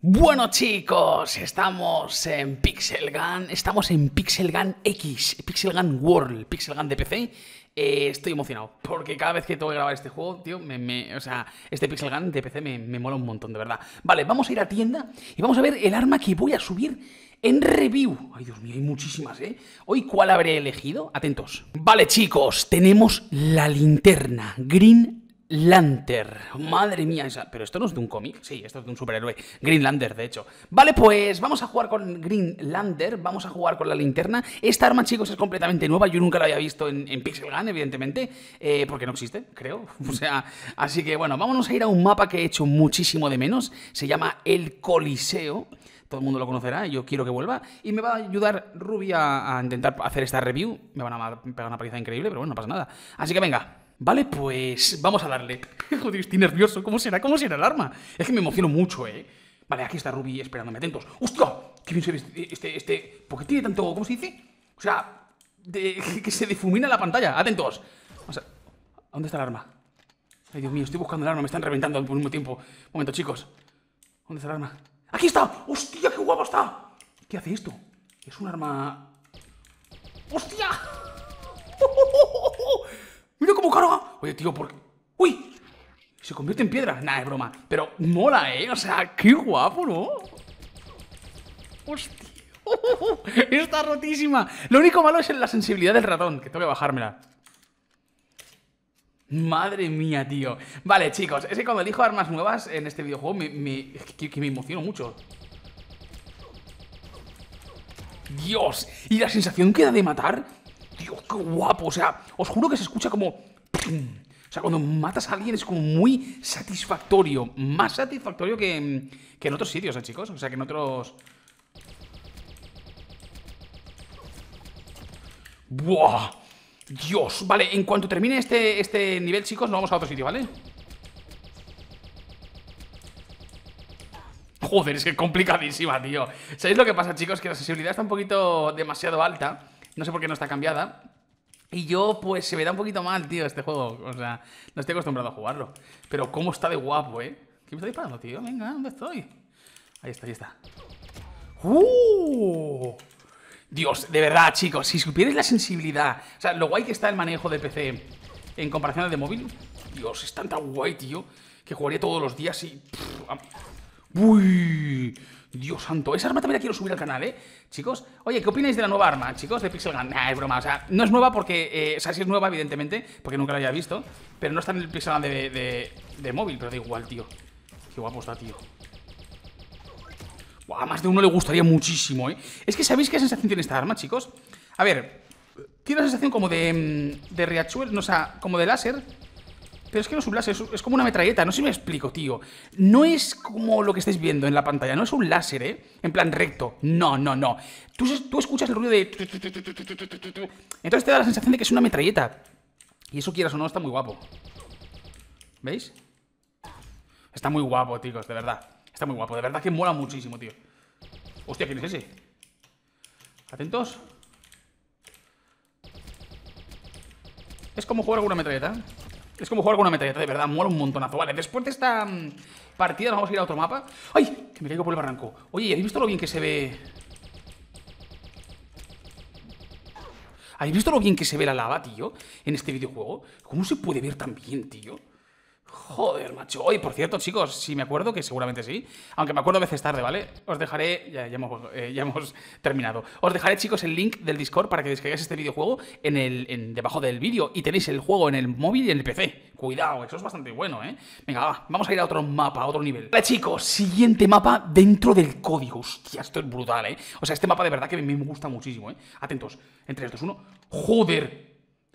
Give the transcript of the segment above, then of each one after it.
Bueno chicos, estamos en Pixel Gun, estamos en Pixel Gun X, Pixel Gun World, Pixel Gun de PC. Eh, estoy emocionado, porque cada vez que tengo que grabar este juego, tío, me, me, o sea, este Pixel Gun de PC me, me mola un montón, de verdad. Vale, vamos a ir a tienda y vamos a ver el arma que voy a subir en review. Ay, Dios mío, hay muchísimas, ¿eh? Hoy, ¿cuál habré elegido? Atentos. Vale, chicos, tenemos la linterna Green Lanter, Madre mía, esa. Pero esto no es de un cómic. Sí, esto es de un superhéroe. Green Lantern, de hecho. Vale, pues vamos a jugar con Green Lantern. Vamos a jugar con la linterna. Esta arma, chicos, es completamente nueva. Yo nunca la había visto en, Pixel Gun, evidentemente. Eh, porque no existe, creo. O sea, así que bueno, vámonos a ir a un mapa que he hecho muchísimo de menos. Se llama El Coliseo todo el mundo lo conocerá, yo quiero que vuelva. Y me va a ayudar Ruby a, a intentar hacer esta review. Me van a pegar una paliza increíble, pero bueno, no pasa nada. Así que venga, Vale, pues vamos a darle. Joder, estoy nervioso. ¿Cómo será? ¿Cómo será el arma? Es que me emociono mucho, ¿eh? Vale, aquí está Ruby esperándome. Atentos. ¡Hostia! ¡Qué bien se este, este, este, ¿Por qué tiene tanto... ¿Cómo se dice? O sea, que se difumina la pantalla. Atentos. O sea, ¿dónde está el arma? Ay, Dios mío, estoy buscando el arma. Me están reventando al mismo tiempo. Un momento, chicos. ¿Dónde está el arma? ¡Aquí está! ¡Hostia, qué guapo está! ¿Qué hace esto? Es un arma... ¡Hostia! ¡Oh, ¡Mira cómo carga! Oye, tío, ¿por ¡Uy! Se convierte en piedra. nada es broma. Pero mola, ¿eh? O sea, qué guapo, ¿no? ¡Hostia! Está rotísima. Lo único malo es la sensibilidad del ratón, que tengo que bajármela. Madre mía, tío. Vale, chicos, es que cuando elijo armas nuevas en este videojuego me, me emociono mucho. Dios, y la sensación que da de matar guapo. O sea, os juro que se escucha como... O sea, cuando matas a alguien es como muy satisfactorio. Más satisfactorio que, que en otros sitios, ¿eh, chicos? O sea, que en otros... ¡Buah! Dios, vale, en cuanto termine este, este nivel, chicos, nos vamos a otro sitio, ¿vale? Joder, es que complicadísima, tío ¿Sabéis lo que pasa, chicos? Que la sensibilidad está un poquito demasiado alta No sé por qué no está cambiada y yo, pues, se me da un poquito mal, tío, este juego. O sea, no estoy acostumbrado a jugarlo. Pero cómo está de guapo, ¿eh? ¿Qué me está disparando, tío? Venga, ¿dónde estoy? Ahí está, ahí está. ¡Uh! Dios, de verdad, chicos, si supierais la sensibilidad. O sea, lo guay que está el manejo de PC en comparación al de móvil. Dios, es tan tan guay, tío, que jugaría todos los días y... ¡Uy! Dios santo, esa arma también la quiero subir al canal, ¿eh? Chicos, oye, ¿qué opináis de la nueva arma, chicos, de Pixel Gun? Nah, es broma, o sea, no es nueva porque, eh, o sea, sí es nueva, evidentemente, porque nunca la había visto, pero no está en el Pixel Gun de, de, móvil, pero da igual, tío. Qué guapo está, tío. Buah, a más de uno le gustaría muchísimo, ¿eh? Es que ¿sabéis qué sensación tiene esta arma, chicos? A ver, tiene una sensación como de, mm, de riachuelo, no, sea, como de láser, pero es que no es un láser, es como una metralleta, no sé si me explico, tío. No es como lo que estáis viendo en la pantalla, no es un láser, ¿eh? En plan recto. No, no, no. Tú, escuchas el ruido de... Entonces te da la sensación de que es una metralleta. Y eso quieras o no, está muy guapo. ¿Veis? Está muy guapo, tío, de verdad. Está muy guapo, de verdad que mola muchísimo, tío. Hostia, ¿quién es ese? Atentos. Es como jugar con una metralleta. Es como jugar con una metralleta, de verdad, muere un montonazo. Vale, después de esta mm, partida nos vamos a ir a otro mapa. ¡Ay! Que me caigo por el barranco. Oye, ¿habéis visto lo bien que se ve...? ¿Habéis visto lo bien que se ve la lava, tío? En este videojuego. ¿Cómo se puede ver tan bien, tío? Joder, macho. Hoy, por cierto, chicos, si me acuerdo, que seguramente sí, aunque me acuerdo a veces tarde, ¿vale? Os dejaré, eh, ya, hemos, terminado. Os dejaré, chicos, el link del Discord para que descarguéis este videojuego en el, debajo del vídeo y tenéis el juego en el móvil y en el PC. Cuidado, eso es bastante bueno, ¿eh? Venga, vamos a ir a otro mapa, a otro nivel. Vale, chicos, siguiente mapa dentro del código. Hostia, esto es brutal, ¿eh? O sea, este mapa de verdad que me gusta muchísimo, ¿eh? Atentos, Entre 3, uno. 1. ¡Joder!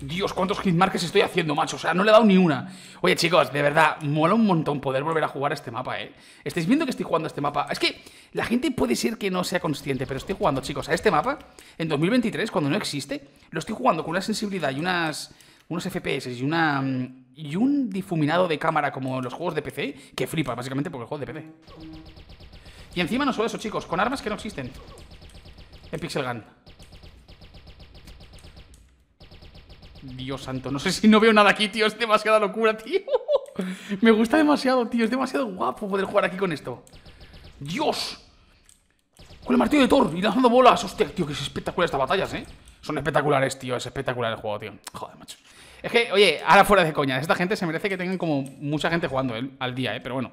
Dios, cuántos hitmarkers estoy haciendo, macho. O sea, no le he dado ni una. Oye, chicos, de verdad, mola un montón poder volver a jugar a este mapa, ¿eh? ¿Estáis viendo que estoy jugando a este mapa? Es que la gente puede ser que no sea consciente, pero estoy jugando, chicos, a este mapa en 2023, cuando no existe. Lo estoy jugando con una sensibilidad y unas, unos FPS y una y un difuminado de cámara como los juegos de PC, que flipa, básicamente, porque el juego de PC. Y encima no solo eso, chicos, con armas que no existen. En Pixel Gun. Dios santo, no sé si no veo nada aquí, tío. Es demasiada locura, tío. Me gusta demasiado, tío. Es demasiado guapo poder jugar aquí con esto. ¡Dios! Con el martillo de Thor y lanzando bolas. Hostia, tío, que es espectacular estas batallas, ¿eh? Son espectaculares, tío. Es espectacular el juego, tío. Joder, macho. Es que, oye, ahora fuera de coña. Esta gente se merece que tengan como mucha gente jugando eh, al día, ¿eh? Pero bueno.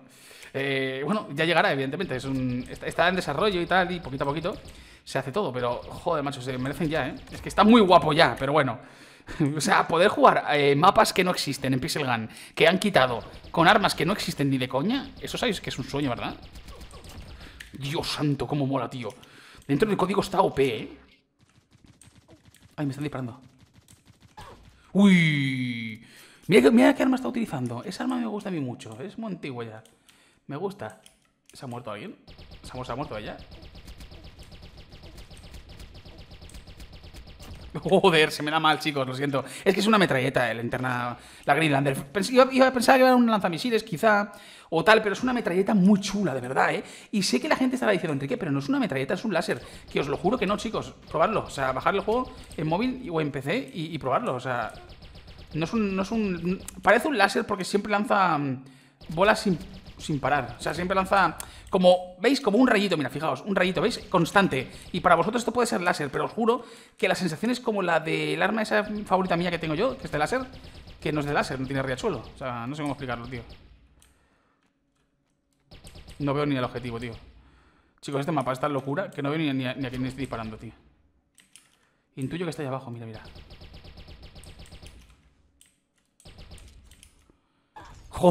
Eh, bueno, ya llegará, evidentemente. Es un, está en desarrollo y tal, y poquito a poquito se hace todo. Pero, joder, macho, se merecen ya, ¿eh? Es que está muy guapo ya, pero bueno. o sea, poder jugar eh, mapas que no existen en Pixel Gun, que han quitado, con armas que no existen ni de coña, eso sabéis que es un sueño, ¿verdad? Dios santo, cómo mola, tío. Dentro del código está OP, ¿eh? Ay, me están disparando. ¡Uy! Mira, qué arma está utilizando. Esa arma me gusta a mí mucho. Es muy antigua ya. Me gusta. ¿Se ha muerto alguien? ¿Se ha, muerto allá. Joder, se me da mal, chicos, lo siento. Es que es una metralleta el eh, interna, la Greenlander. iba, a pensar que era un lanzamisiles, quizá, o tal, pero es una metralleta muy chula, de verdad, ¿eh? Y sé que la gente estará diciendo, Enrique, pero no es una metralleta, es un láser. Que os lo juro que no, chicos. Probarlo, o sea, bajar el juego en móvil o en PC y, probarlo, o sea. No es, un, Parece un láser porque siempre lanza mm, bolas sin, sin parar. O sea, siempre lanza como, ¿veis? Como un rayito, mira, fijaos, un rayito, ¿veis? Constante. Y para vosotros esto puede ser láser, pero os juro que la sensación es como la del arma esa favorita mía que tengo yo, que es de láser, que no es de láser, no tiene riachuelo. O sea, no sé cómo explicarlo, tío. No veo ni el objetivo, tío. Chicos, este mapa está tan locura que no veo ni, ni a quién estoy disparando, tío. Intuyo que está ahí abajo, mira, mira.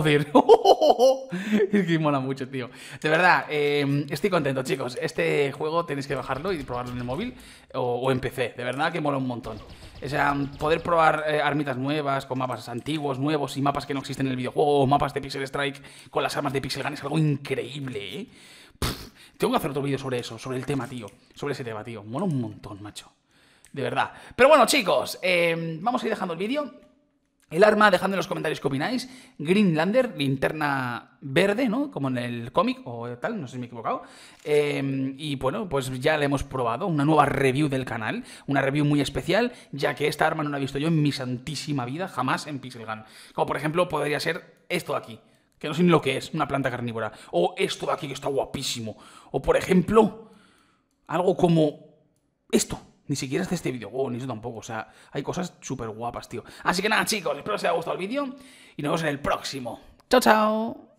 joder. es que mola mucho, tío. De verdad, em, estoy contento, chicos. Este juego tenéis que bajarlo y probarlo en el móvil o, en PC. De verdad que mola un montón. O sea, poder probar eh, armitas nuevas con mapas antiguos, nuevos y mapas que no existen en el videojuego, mapas de Pixel Strike con las armas de Pixel Gun es algo increíble, ¿eh? tengo que hacer otro vídeo sobre eso, sobre el tema, tío. Sobre ese tema, tío. Mola un montón, macho. De verdad. Pero bueno, chicos, em, vamos a ir dejando el vídeo. El arma, dejadme en los comentarios qué opináis. Greenlander, linterna verde, ¿no? Como en el cómic o tal, no sé si me he equivocado. Em, y bueno, pues ya la hemos probado, una nueva review del canal, una review muy especial, ya que esta arma no la he visto yo en mi santísima vida, jamás en Pixel Gun. Como por ejemplo podría ser esto de aquí, que no sé ni lo que es, una planta carnívora. O esto de aquí, que está guapísimo. O por ejemplo, algo como esto. Ni siquiera es de este videojuego, oh, ni eso tampoco. O sea, hay cosas súper guapas, tío. Así que nada, chicos, espero que os haya gustado el vídeo y nos vemos en el próximo. ¡Chao, chao!